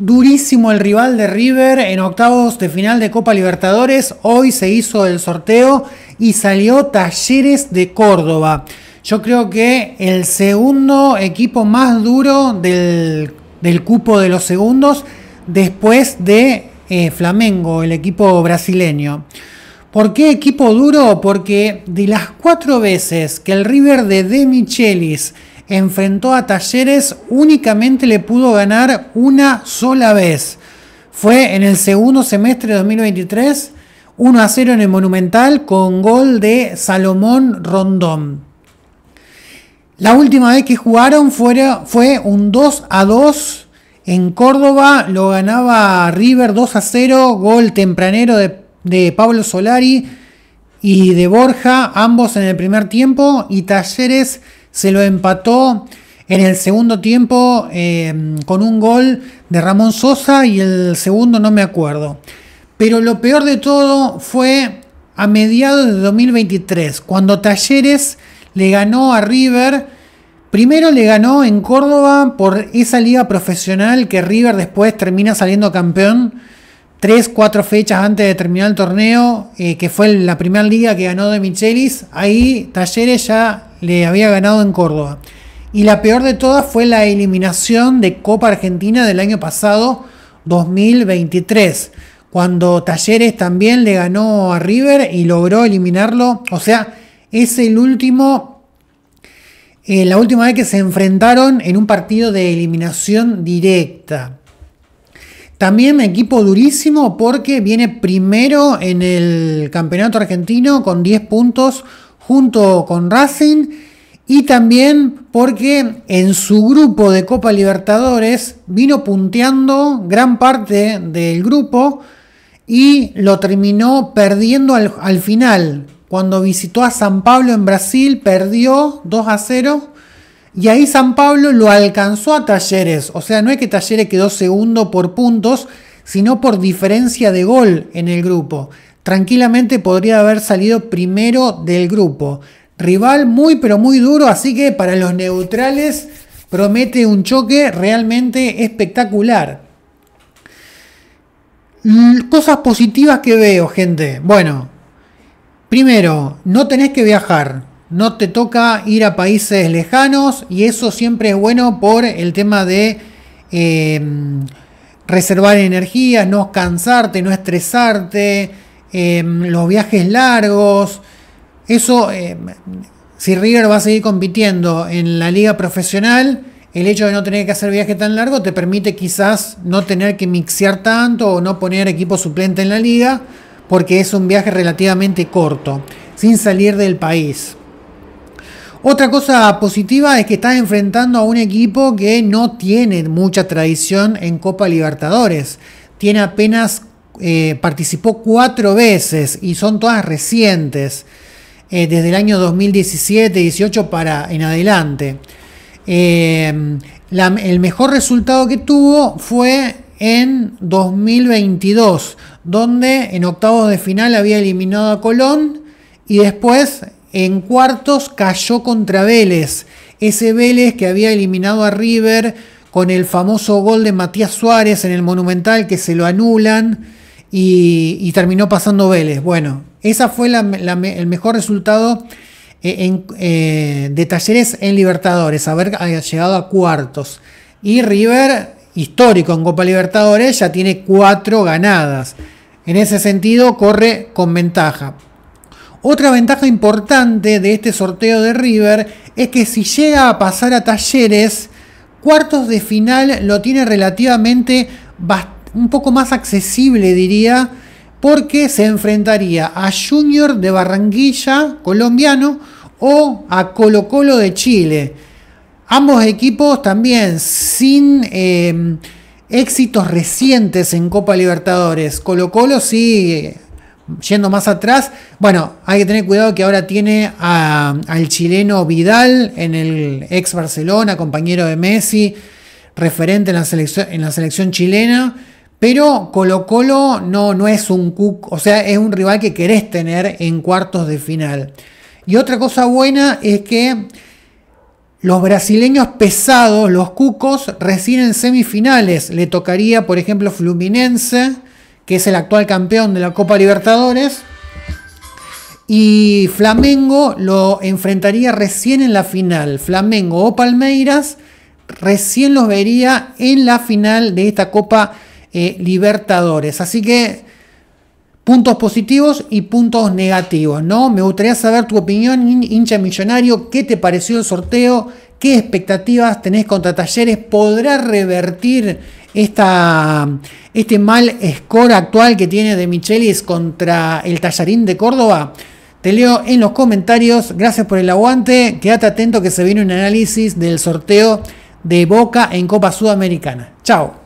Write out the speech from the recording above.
Durísimo el rival de River en octavos de final de Copa Libertadores. Hoy se hizo el sorteo y salió Talleres de Córdoba. Yo creo que el segundo equipo más duro del, cupo de los segundos después de eh, Flamengo, el equipo brasileño. ¿Por qué equipo duro? Porque de las cuatro veces que el River de De Michelis enfrentó a Talleres, únicamente le pudo ganar una sola vez. Fue en el segundo semestre de 2023, 1 a 0 en el Monumental con gol de Salomón Rondón. La última vez que jugaron fue, fue un 2 a 2 en Córdoba, lo ganaba River 2 a 0, gol tempranero de Pablo Solari y de Borja, ambos en el primer tiempo, y Talleres se lo empató en el segundo tiempo eh, con un gol de Ramón Sosa y el segundo no me acuerdo. Pero lo peor de todo fue a mediados de 2023, cuando Talleres le ganó a River. Primero le ganó en Córdoba por esa liga profesional que River después termina saliendo campeón. Tres, cuatro fechas antes de terminar el torneo, eh, que fue la primera liga que ganó de Michelis. Ahí Talleres ya le había ganado en Córdoba. Y la peor de todas fue la eliminación de Copa Argentina del año pasado, 2023, cuando Talleres también le ganó a River y logró eliminarlo. O sea, es el último, eh, la última vez que se enfrentaron en un partido de eliminación directa. También equipo durísimo porque viene primero en el campeonato argentino con 10 puntos junto con Racing y también porque en su grupo de Copa Libertadores vino punteando gran parte del grupo y lo terminó perdiendo al, final. Cuando visitó a San Pablo en Brasil, perdió 2 a 0. Y ahí San Pablo lo alcanzó a Talleres. O sea, no es que Talleres quedó segundo por puntos, sino por diferencia de gol en el grupo tranquilamente podría haber salido primero del grupo. Rival muy pero muy duro, así que para los neutrales promete un choque realmente espectacular. Cosas positivas que veo, gente. Bueno, primero, no tenés que viajar. No te toca ir a países lejanos y eso siempre es bueno por el tema de eh, reservar energía, no cansarte, no estresarte. Em, los viajes largos. Eso, em, si River va a seguir compitiendo en la liga profesional, el hecho de no tener que hacer viaje tan largo te permite quizás no tener que mixear tanto o no poner equipo suplente en la liga, porque es un viaje relativamente corto, sin salir del país. Otra cosa positiva es que estás enfrentando a un equipo que no tiene mucha tradición en Copa Libertadores. Tiene apenas eh, participó cuatro veces y son todas recientes, eh, desde el año 2017-18 para en adelante. Em, el mejor resultado que tuvo fue en 2022, donde en octavos de final había eliminado a Colón y después en cuartos cayó contra Vélez. Ese Vélez que había eliminado a River con el famoso gol de Matías Suárez en el Monumental que se lo anulan y, terminó pasando Vélez. Bueno, esa fue el mejor resultado eh, eh, de Talleres en Libertadores, haber llegado a cuartos. Y River, histórico en Copa Libertadores, ya tiene cuatro ganadas. En ese sentido, corre con ventaja. Otra ventaja importante de este sorteo de River es que si llega a pasar a Talleres, cuartos de final lo tiene relativamente bastante un poco más accesible, diría, porque se enfrentaría a Junior de Barranquilla, colombiano, o a Colo Colo de Chile. Ambos equipos también sin em, éxitos recientes en Copa Libertadores. Colo Colo sí, yendo más atrás. Bueno, hay que tener cuidado que ahora tiene al chileno Vidal en el ex Barcelona, compañero de Messi, referente en la selección, en la selección chilena. Pero Colo Colo no, no es un o sea, es un rival que querés tener en cuartos de final. Y otra cosa buena es que los brasileños pesados, los cucos, recién en semifinales. Le tocaría, por ejemplo, Fluminense, que es el actual campeón de la Copa Libertadores. Y Flamengo lo enfrentaría recién en la final. Flamengo o Palmeiras recién los vería en la final de esta Copa eh, libertadores. Así que puntos positivos y puntos negativos, ¿no? Me gustaría saber tu opinión, hincha millonario, qué te pareció el sorteo, qué expectativas tenés contra Talleres, ¿podrá revertir esta, este mal score actual que tiene de Michelis contra el Tallarín de Córdoba? Te leo en los comentarios, gracias por el aguante, quédate atento que se viene un análisis del sorteo de Boca en Copa Sudamericana. Chao.